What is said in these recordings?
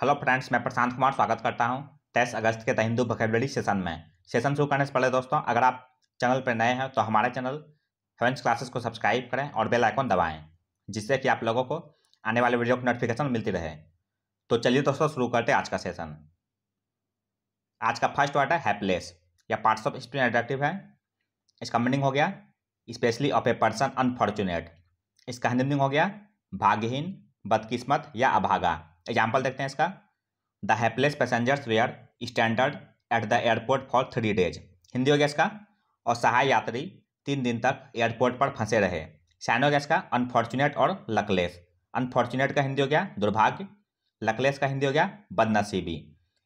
hello friends मैं प्रशांत कुमार स्वागत करता हूं तेईस अगस्त के द हिंदू वोकेबलरी सेशन में सेशन शुरू करने से पहले दोस्तों अगर आप चैनल पर नए हैं तो हमारे चैनल हेवेंस क्लासेस को सब्सक्राइब करें और बेल आइकन दबाएं जिससे कि आप लोगों को आने वाले वीडियो की नोटिफिकेशन मिलती रहे तो चलिए दोस्तों शुरू करते आज का सेशन आज का फर्स्ट वर्ड है हैप्लेस या पार्ट्स ऑफ स्पीड एडेक्टिव है इसका मीनिंग हो गया especially of a person unfortunate इसका मीनिंग हो गया भाग्यहीन बदकिस्मत या अभागा एग्जाम्पल देखते हैं इसका the hapless passengers were stranded at the airport for three days Hindi हो गया इसका और सहाय यात्री तीन दिन तक एयरपोर्ट पर फंसे रहे साइन हो गया इसका अनफॉर्चुनेट और लकलेस अनफॉर्चुनेट का हिंदी हो गया दुर्भाग्य लकलेस का हिंदी हो गया बदनसीबी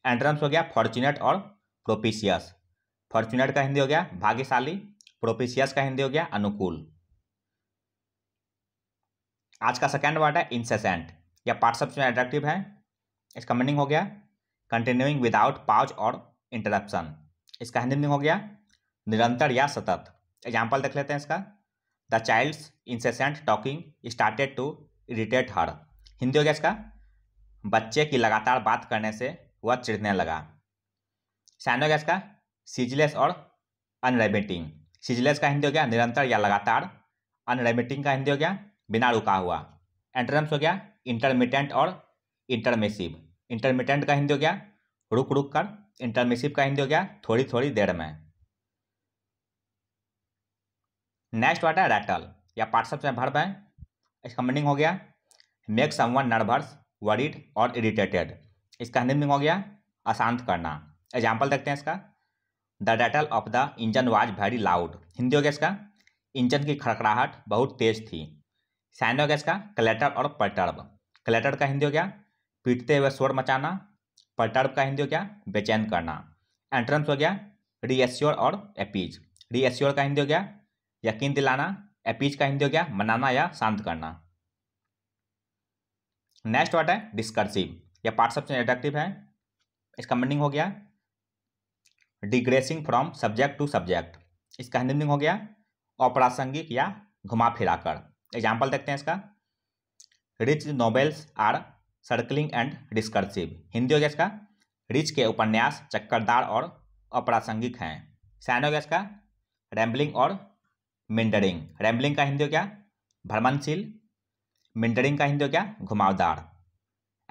एंट्रेंस हो गया फॉर्चुनेट और प्रोपिशियस फॉर्चुनेट का हिंदी हो गया भाग्यशाली प्रोपिशियस का हिंदी हो गया अनुकूल आज का सेकेंड वर्ड है इंसेसेंट या पार्ट सब्स में एडक्टिव है इसका मीनिंग हो गया कंटिन्यूइंग विदाउट पाउच और इंटरप्शन इसका हिंदी मीनिंग हो गया निरंतर या सतत एग्जाम्पल देख लेते हैं इसका the child's incessant talking started to irritate her Hindi हो गया इसका बच्चे की लगातार बात करने से वह चिड़ने लगा साइन हो गया इसका सीजलेस और अनरेमिटिंग सीजलेस का हिंदी हो गया निरंतर या लगातार अनरेमिटिंग का हिंदी हो गया बिना रुका हुआ एंट्रम्स हो गया इंटरमीडियंट और इंटरमेसिव इंटरमीडियंट का हिंदी हो गया रुक रुक कर इंटरमेसिव का हिंदी हो गया थोड़ी थोड़ी देर में नेक्स्ट वर्ड है रैटल या पार्टसअप में भर पाए इसका मीनिंग हो गया make someone nervous worried और इरिटेटेड इसका हिंदी मीनिंग हो गया अशांत करना एग्जाम्पल देखते हैं इसका the rattle of the engine was very loud Hindi हो गया इसका इंजन की खड़खड़ाहट बहुत तेज थी साइन हो गया इसका क्लेटर और पटर्ब क्लेटर का हिंदी हो गया पीटते हुए शोर मचाना पलटर्ब का हिंदी हो गया बेचैन करना एंट्रेंस हो गया रीएश्योर और एपीज रीएश्योर का हिंदी हो गया यकीन दिलाना एपीज का हिंदी हो गया मनाना या शांत करना नेक्स्ट वर्ड है डिस्कर्सिव यह पार्ट सबसे एडक्टिव है इसका मीनिंग हो गया digressing from subject to subject इसका हिंदी मीनिंग हो गया अप्रासंगिक या घुमा फिराकर एग्जाम्पल देखते हैं इसका rich novels are circling and discursive Hindi हो गया इसका रिच के उपन्यास चक्करदार और अप्रासंगिक हैं सैन हो गया इसका रैम्बलिंग और मिंडरिंग रैम्बलिंग का हिंदी हो गया भ्रमणशील मिंडरिंग का हिंदी हो गया घुमावदार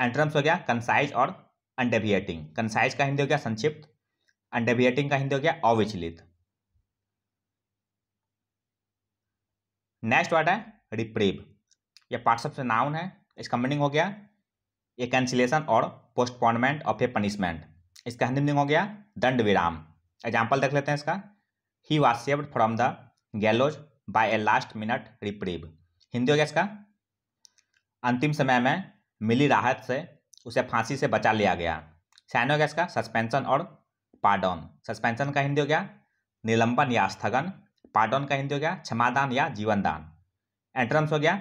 एंट्रम्स हो गया कंसाइज और अंडेविएटिंग कंसाइज का हिंदी हो गया संक्षिप्त अंडेविएटिंग का हिंदी हो गया अविचलित नेक्स्ट वर्ड है रिप्रीव ये पार्ट्स ऑफ से नाउन है इसका मीनिंग हो गया ये कैंसिलेशन और पोस्टपोनमेंट ऑफ ए पनिशमेंट इसका हिंदी मीनिंग हो गया दंड विराम एग्जाम्पल देख लेते हैं इसका he was saved from the gallows by a last minute reprieve Hindi हो गया इसका अंतिम समय में मिली राहत से उसे फांसी से बचा लिया गया साइन हो गया इसका सस्पेंशन और पार्डन सस्पेंशन का हिंदी हो गया निलंबन या स्थगन पार्डन का हिंदी हो गया क्षमादान या जीवनदान एंट्रेंस हो गया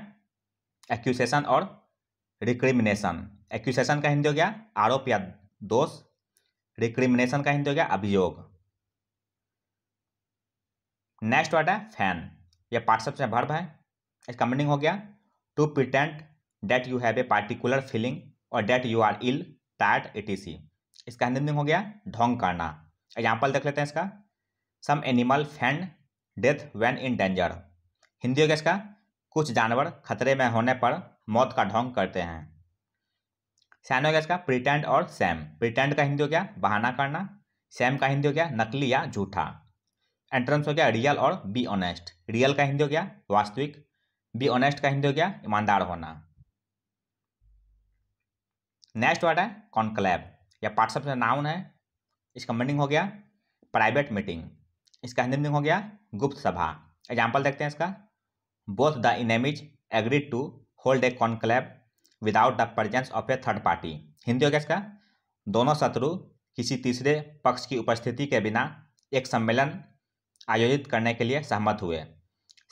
एक्यूसेशन और रिक्रिमिनेशन एक्यूसेशन का हिंदी हो गया आरोप या दोष रिक्रिमिनेशन का हिंदी हो गया अभियोग नेक्स्ट वर्ड है फैन यह पार्टसअप से भर्व है इसका मीनिंग हो गया to pretend that you have a particular feeling और that you are ill at ease इसका हिंदी मीनिंग हो गया ढोंग करना एग्जाम्पल देख लेते हैं इसका some animal feign death when in danger Hindi हो गया इसका कुछ जानवर खतरे में होने पर मौत का ढोंग करते हैं सैनो हो गया इसका प्रिटेंड और सैम प्रिटेंड का हिंदी हो गया बहाना करना सैम का हिंदी हो गया नकली या झूठा एंट्रेंस हो गया रियल और बी ऑनेस्ट रियल का हिंदी हो गया वास्तविक बी ऑनेस्ट का हिंदी हो गया ईमानदार होना नेक्स्ट वर्ड है कॉन्क्लेव या पार्टसअप नाउन है इसका मीनिंग हो गया प्राइवेट मीटिंग इसका हिंदी मीनिंग हो गया गुप्त सभा एग्जाम्पल देखते हैं इसका both the enemies agreed to hold a conclave without the presence of a third party Hindi हो गया इसका दोनों शत्रु किसी तीसरे पक्ष की उपस्थिति के बिना एक सम्मेलन आयोजित करने के लिए सहमत हुए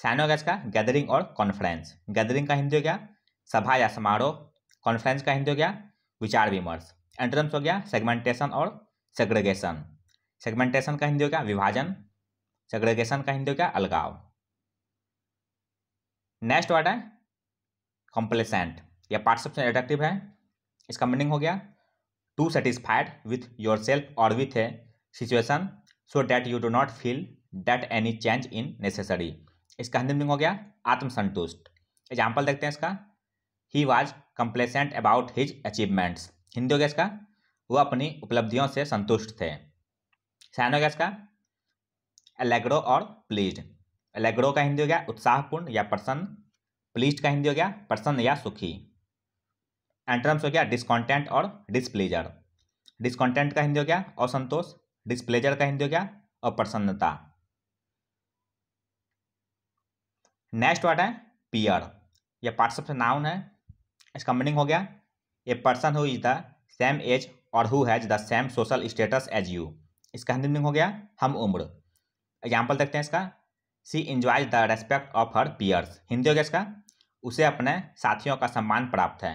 साइन हो गया इसका गैदरिंग और कॉन्फ्रेंस गैदरिंग का हिंदी हो गया सभा या समारोह कॉन्फ्रेंस का हिंदी हो गया विचार विमर्श एंट्रम्स हो गया सेगमेंटेशन और सेग्रेगेशन सेगमेंटेशन का हिंदी हो गया विभाजन सेग्रेगेशन का हिंदी हो गया अलगाव नेक्स्ट वर्ड है कॉम्प्लेसेंट यह पार्ट एडक्टिव एडेक्टिव है इसका मीनिंग हो गया to satisfied with your self और with a situation so that you do not feel that any change in necessary इसका हिंदी मीनिंग हो गया आत्मसंतुष्ट एग्जाम्पल देखते हैं इसका he was complacent about his achievements Hindi हो गया इसका वो अपनी उपलब्धियों से संतुष्ट थे सैन हो गया इसका एलेग्रो और प्लीज्ड एलेग्रो का हिंदी हो गया उत्साहपूर्ण या प्रसन्न प्लीस्ट का हिंदी हो गया प्रसन्न या सुखी एंट्रम्स हो गया डिस्कॉन्टेंट और डिस्प्लेजर डिस्कॉन्टेंट का हिंदी हो गया असंतोष डिस्प्लेजर का हिंदी हो गया अप्रसन्नता नेक्स्ट वर्ड है पियर यह पार्ट्स ऑफ नाउन है इसका मीनिंग हो गया a person who is the same age और who has the same social status as you इसका हिंदी मीनिंग हो गया हम उम्र एग्जाम्पल देखते हैं इसका she enjoys the respect of her peers Hindi हो गया इसका उसे अपने साथियों का सम्मान प्राप्त है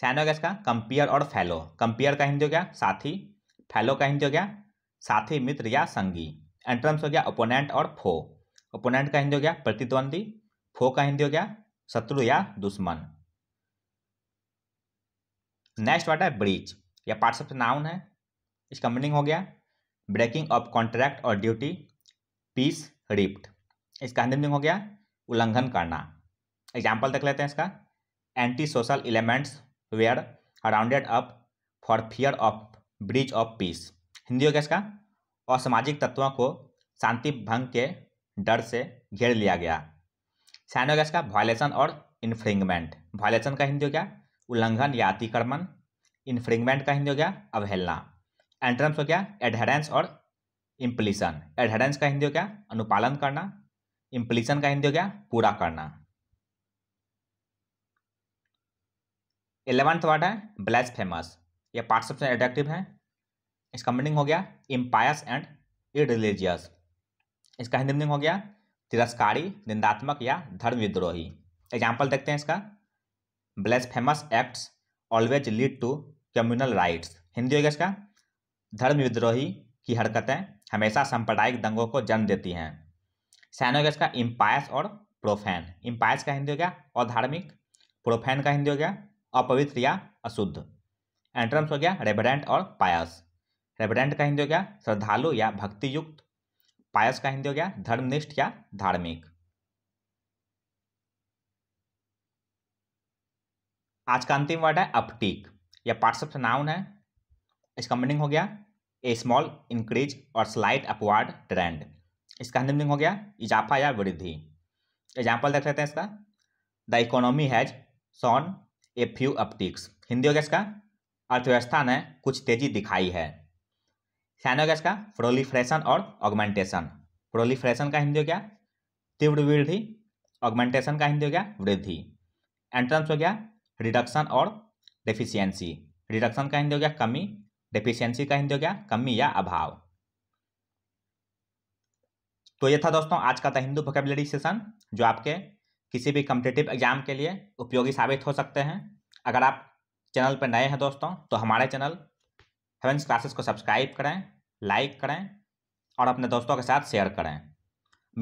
सैन हो गया इसका कंपियर और फैलो कंपियर का हिंदी हो गया साथी फैलो का हिंदी हो गया साथी मित्र या संगी एंट्रम्स हो गया ओपोनेंट और फो ओपोनेंट का हिंदी हो गया प्रतिद्वंदी फो का हिंदी हो गया शत्रु या दुश्मन नेक्स्ट वर्ड है ब्रीच यह पार्ट्स ऑफ नाउन है इसका मीनिंग हो गया ब्रेकिंग ऑफ कॉन्ट्रैक्ट और ड्यूटी पीस रिप्ट इसका अंतिम हो गया उल्लंघन करना एग्जाम्पल देख लेते हैं इसका anti social elements were rounded up for fear of breach of peace Hindi हो गया इसका असामाजिक तत्वों को शांति भंग के डर से घेर लिया गया साइन हो गया इसका वायलेशन और इन्फ्रिंगमेंट वायलेशन का हिंदी हो गया उल्लंघन या अतिक्रमण इन्फ्रिंगमेंट का हिंदी हो गया अवहेलना एंट्रम्स हो गया एडहेरेंस और इम्प्लीसन एडहेडेंस का हिंदी हो क्या अनुपालन करना इम्प्लीसन का हिंदी हो क्या पूरा करना इलेवंथ वर्ड है ब्लैस फेमस यह पार्ट सबसे एडेक्टिव है इसका मीनिंग हो गया इम्पायस एंड इरिलीजियस इसका हिंदी मीनिंग हो गया तिरस्कारी निंदात्मक या धर्म विद्रोही एग्जाम्पल देखते हैं इसका blasphemous acts always lead to communal riots Hindi हो गया इसका धर्म विद्रोही की हरकतें हमेशा सांप्रदायिक दंगों को जन्म देती हैं सैनोगेस हो गया इम्पायस और प्रोफेन इम्पायस का हिंदी हो गया अधार्मिक प्रोफेन का हिंदी हो गया अपवित्र या अशुद्ध एंट्रम्स हो गया रेबरेंट और पायस रेबरेंट का हिंदी हो गया श्रद्धालु या भक्ति युक्त पायस का हिंदी हो गया धर्मनिष्ठ या धार्मिक आज का अंतिम वर्ड है अपटीक यह पार्ट्स ऑफ नाउन है इसका मीनिंग हो गया ए स्मॉल इंक्रीज और स्लाइट अपवार्ड ट्रेंड इसका हिंदी हो गया इजाफा या वृद्धि एग्जाम्पल देख लेते हैं इसका the economy has seen a few upticks Hindi हो गया इसका अर्थव्यवस्था ने कुछ तेजी दिखाई है सैन हो गया इसका प्रोलीफ्रेशन और ऑगमेंटेशन प्रोलीफ्रेशन का हिंदी हो गया तीव्र वृद्धि ऑगमेंटेशन का हिंदी हो गया वृद्धि एंट्रेंस हो गया रिडक्शन और डिफिशियंसी रिडक्शन का हिंदी हो गया कमी डेफिशिएंसी का हिंदी हो गया कमी या अभाव तो ये था दोस्तों आज का था हिंदू वोकेबलरी सेशन जो आपके किसी भी कम्पिटेटिव एग्जाम के लिए उपयोगी साबित हो सकते हैं अगर आप चैनल पर नए हैं दोस्तों तो हमारे चैनल हेवेंस क्लासेस को सब्सक्राइब करें लाइक करें और अपने दोस्तों के साथ शेयर करें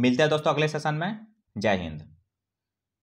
मिलते हैं दोस्तों अगले सेशन में जय हिंद